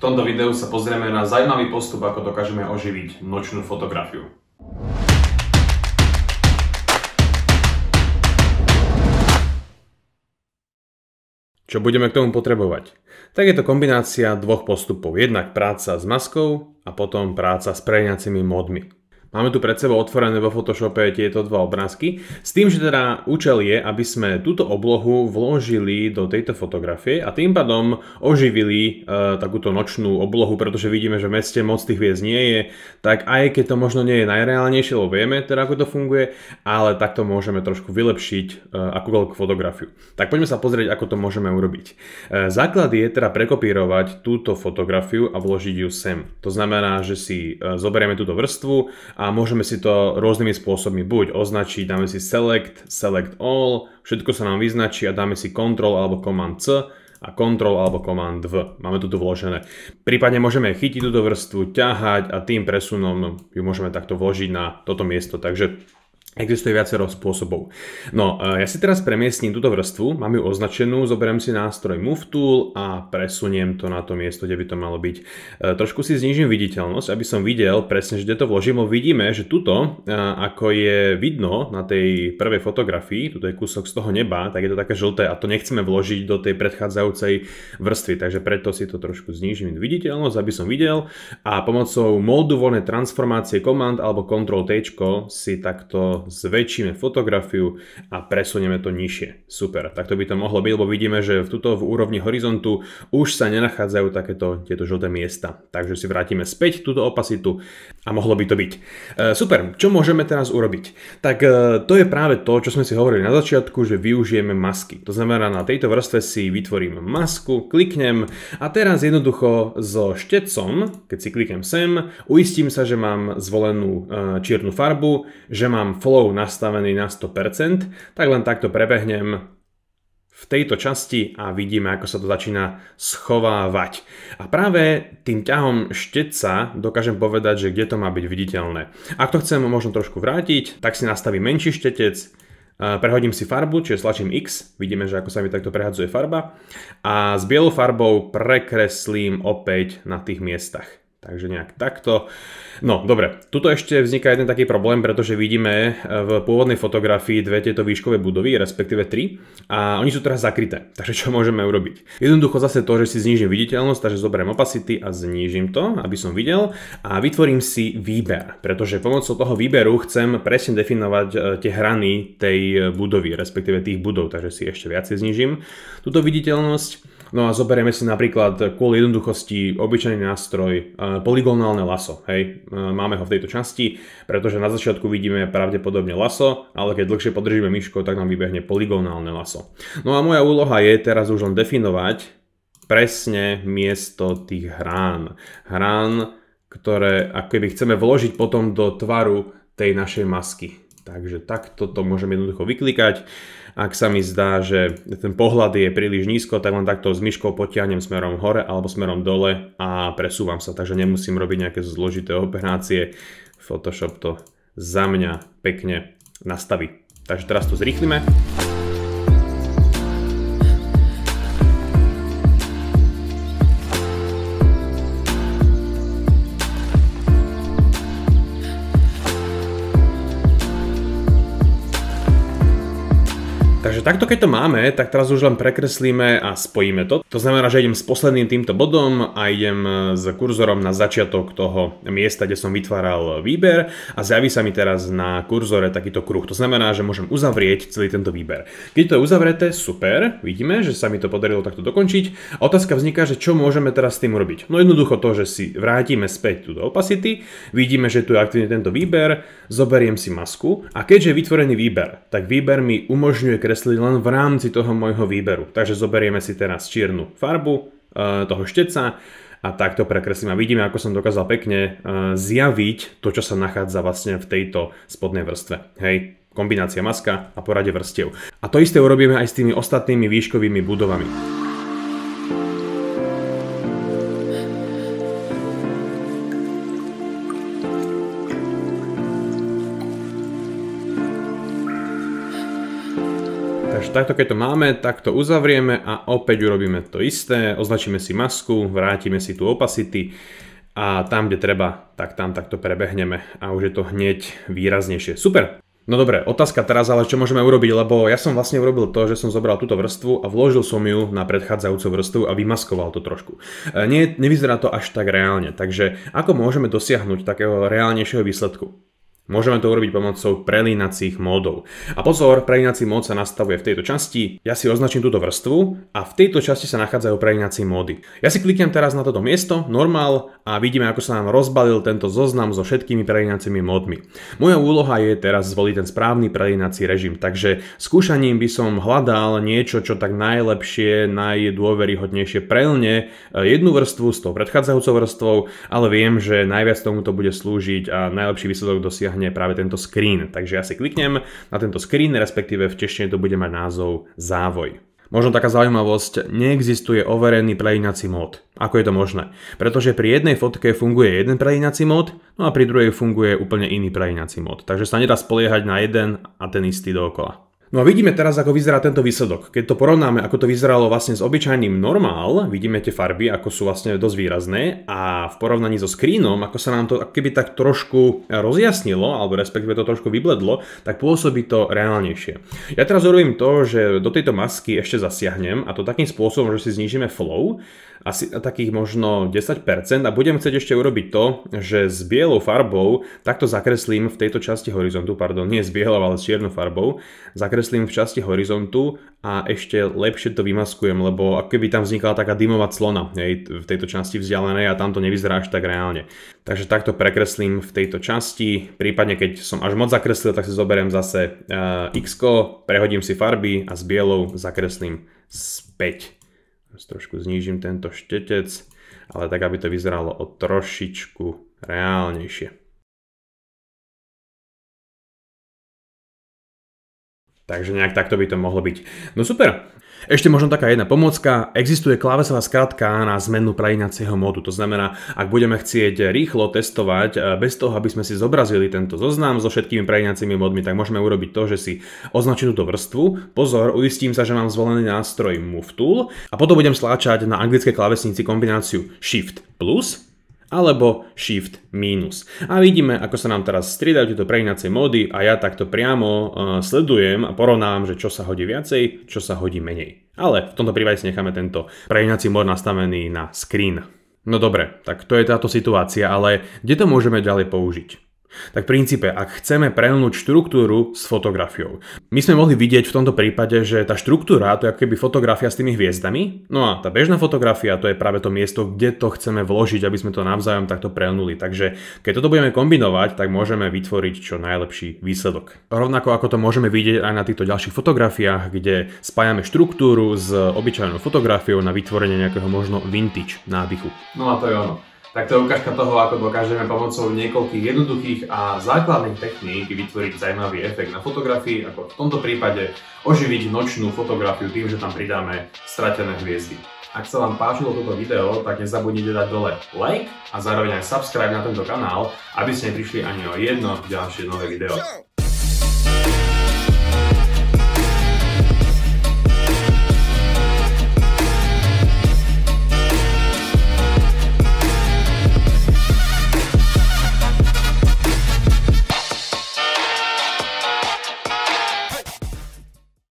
V tomto videu sa pozrieme na zaujímavý postup, ako dokážeme oživiť nočnú fotografiu. Čo budeme k tomu potrebovať? Tak je to kombinácia dvoch postupov. Jednak práca s maskou a potom práca s preňacími modmi. Máme tu pred sebou otvorené vo Photoshope tieto dva obrázky, s tým, že teda účel je, aby sme túto oblohu vložili do tejto fotografie a tým pádom oživili e, takúto nočnú oblohu, pretože vidíme, že v meste moc tých hviezd nie je, tak aj keď to možno nie je najreálnejšie, lebo vieme teda ako to funguje, ale takto môžeme trošku vylepšiť e, akúkoľvek fotografiu. Tak poďme sa pozrieť, ako to môžeme urobiť. E, základ je teda prekopírovať túto fotografiu a vložiť ju sem. To znamená, že si e, zoberieme túto vrstvu a môžeme si to rôznymi spôsobmi buď označiť, dáme si select, select all, všetko sa nám vyznačí a dáme si control alebo command C a control alebo command V. Máme tu vložené. Prípadne môžeme chytiť túto vrstvu, ťahať a tým presunom ju môžeme takto vložiť na toto miesto. Takže Existuje viacero spôsobov. No, e, ja si teraz premiestním túto vrstvu, mám ju označenú, zoberiem si nástroj Move Tool a presuniem to na to miesto, kde by to malo byť. E, trošku si znižím viditeľnosť, aby som videl presne, kde to vložím, lebo vidíme, že tuto, e, ako je vidno na tej prvej fotografii, tuto je kúsok z toho neba, tak je to také žlté a to nechceme vložiť do tej predchádzajúcej vrstvy, takže preto si to trošku znižím viditeľnosť, aby som videl a pomocou módu voľnej transformácie Command alebo Ctrl T si takto zväčšíme fotografiu a presunieme to nižšie. Super, tak to by to mohlo byť, lebo vidíme, že v tuto v úrovni horizontu už sa nenachádzajú takéto tieto žlté miesta. Takže si vrátime späť túto opacitu a mohlo by to byť. E, super, čo môžeme teraz urobiť? Tak e, to je práve to, čo sme si hovorili na začiatku, že využijeme masky. To znamená, na tejto vrstve si vytvorím masku, kliknem a teraz jednoducho so štecom, keď si kliknem sem, uistím sa, že mám zvolenú e, čiernu farbu, že mám flow nastavený na 100%, tak len takto prebehnem v tejto časti a vidíme, ako sa to začína schovávať. A práve tým ťahom štetca dokážem povedať, že kde to má byť viditeľné. Ak to chcem možno trošku vrátiť, tak si nastavím menší štetec, prehodím si farbu, čiže slačím X, vidíme, že ako sa mi takto prehadzuje farba a s bielou farbou prekreslím opäť na tých miestach. Takže nejak takto. No dobre, tuto ešte vzniká jeden taký problém, pretože vidíme e, v pôvodnej fotografii dve tieto výškové budovy, respektíve tri, a oni sú teraz zakryté. Takže čo môžeme urobiť? Jednoducho zase to, že si znižím viditeľnosť, takže zoberiem opacity a znížim to, aby som videl a vytvorím si výber, pretože pomocou toho výberu chcem presne definovať e, tie hrany tej e, budovy, respektíve tých budov, takže si ešte viacej znížim túto viditeľnosť. No a zoberieme si napríklad kvôli jednoduchosti obyčajný nástroj eh, polygonálne laso. Hej, eh, máme ho v tejto časti, pretože na začiatku vidíme pravdepodobne laso, ale keď dlhšie podržíme myško, tak nám vybehne polygonálne laso. No a moja úloha je teraz už len definovať presne miesto tých hrán. Hrán, ktoré ako keby chceme vložiť potom do tvaru tej našej masky. Takže takto to môžeme jednoducho vyklikať. Ak sa mi zdá, že ten pohľad je príliš nízko, tak len takto s myškou potiahnem smerom hore alebo smerom dole a presúvam sa, takže nemusím robiť nejaké zložité operácie. Photoshop to za mňa pekne nastaví. Takže teraz to zrýchlime. Takže takto keď to máme, tak teraz už len prekreslíme a spojíme to. To znamená, že idem s posledným týmto bodom a idem e, s kurzorom na začiatok toho miesta, kde som vytváral výber a zjaví sa mi teraz na kurzore takýto kruh. To znamená, že môžem uzavrieť celý tento výber. Keď to je uzavreté, super, vidíme, že sa mi to podarilo takto dokončiť. A otázka vzniká, že čo môžeme teraz s tým robiť. No jednoducho to, že si vrátime späť tu do opacity, vidíme, že tu je aktívny tento výber, zoberiem si masku a keďže je vytvorený výber, tak výber mi umožňuje kresliť len v rámci toho môjho výberu. Takže zoberieme si teraz čiernu farbu e, toho šteca a takto prekreslím a vidíme, ako som dokázal pekne e, zjaviť to, čo sa nachádza vlastne v tejto spodnej vrstve. Hej, kombinácia maska a porade vrstiev. A to isté urobíme aj s tými ostatnými výškovými budovami. Takže takto keď to máme, tak to uzavrieme a opäť urobíme to isté, označíme si masku, vrátime si tu opacity a tam, kde treba, tak tam takto prebehneme a už je to hneď výraznejšie. Super! No dobre, otázka teraz, ale čo môžeme urobiť, lebo ja som vlastne urobil to, že som zobral túto vrstvu a vložil som ju na predchádzajúcu vrstvu a vymaskoval to trošku. E, nie, nevyzerá to až tak reálne, takže ako môžeme dosiahnuť takého reálnejšieho výsledku? Môžeme to urobiť pomocou prelínacích módov. A pozor, prelínací mód sa nastavuje v tejto časti. Ja si označím túto vrstvu a v tejto časti sa nachádzajú prelínací módy. Ja si kliknem teraz na toto miesto, normál a vidíme, ako sa nám rozbalil tento zoznam so všetkými prelínacími módmi. Moja úloha je teraz zvoliť ten správny prelínací režim, takže skúšaním by som hľadal niečo, čo tak najlepšie, najdôveryhodnejšie prelne e, jednu vrstvu s tou predchádzajúcou vrstvou, ale viem, že najviac tomuto bude slúžiť a najlepší výsledok dosiahne stiahne práve tento screen. Takže ja si kliknem na tento screen, respektíve v češtine to bude mať názov závoj. Možno taká zaujímavosť, neexistuje overený prelínací mód. Ako je to možné? Pretože pri jednej fotke funguje jeden prelínací mód, no a pri druhej funguje úplne iný prelínací mód. Takže sa nedá spoliehať na jeden a ten istý dookola. No a vidíme teraz, ako vyzerá tento výsledok. Keď to porovnáme, ako to vyzeralo vlastne s obyčajným normál, vidíme tie farby, ako sú vlastne dosť výrazné a v porovnaní so screenom, ako sa nám to keby tak trošku rozjasnilo, alebo respektíve to trošku vybledlo, tak pôsobí to reálnejšie. Ja teraz urobím to, že do tejto masky ešte zasiahnem a to takým spôsobom, že si znížime flow asi takých možno 10% a budem chcieť ešte urobiť to, že s bielou farbou takto zakreslím v tejto časti horizontu, pardon, nie s bielou, ale s čiernou farbou, zakreslím v časti horizontu a ešte lepšie to vymaskujem, lebo ako keby tam vznikala taká dymová clona hej, v tejto časti vzdialenej a tam to nevyzerá až tak reálne. Takže takto prekreslím v tejto časti, prípadne keď som až moc zakreslil, tak si zoberiem zase uh, eh, x prehodím si farby a s bielou zakreslím späť trošku znížim tento štetec, ale tak, aby to vyzeralo o trošičku reálnejšie. Takže nejak takto by to mohlo byť. No super, ešte možno taká jedna pomocka, existuje klávesová skratka na zmenu prajinacieho módu, to znamená, ak budeme chcieť rýchlo testovať, eh, bez toho, aby sme si zobrazili tento zoznam so všetkými prajinacími módmi, tak môžeme urobiť to, že si označím túto vrstvu, pozor, uistím sa, že mám zvolený nástroj Move Tool a potom budem sláčať na anglické klávesnici kombináciu Shift plus alebo Shift minus. A vidíme, ako sa nám teraz striedajú tieto prehnacie mody a ja takto priamo eh, sledujem a porovnávam, že čo sa hodí viacej, čo sa hodí menej. Ale v tomto prípade si necháme tento prehnací mód nastavený na screen. No dobre, tak to je táto situácia, ale kde to môžeme ďalej použiť? Tak v princípe, ak chceme prelnúť štruktúru s fotografiou. My sme mohli vidieť v tomto prípade, že tá štruktúra to je ako keby fotografia s tými hviezdami, no a tá bežná fotografia to je práve to miesto, kde to chceme vložiť, aby sme to navzájom takto prelnuli. Takže keď toto budeme kombinovať, tak môžeme vytvoriť čo najlepší výsledok. Rovnako ako to môžeme vidieť aj na týchto ďalších fotografiách, kde spájame štruktúru s obyčajnou fotografiou na vytvorenie nejakého možno vintage nádychu. No a to je ono. Tak to je ukážka toho, ako dokážeme pomocou niekoľkých jednoduchých a základných techník vytvoriť zaujímavý efekt na fotografii, ako v tomto prípade oživiť nočnú fotografiu tým, že tam pridáme stratené hviezdy. Ak sa vám páčilo toto video, tak nezabudnite dať dole like a zároveň aj subscribe na tento kanál, aby ste neprišli ani o jedno ďalšie nové video.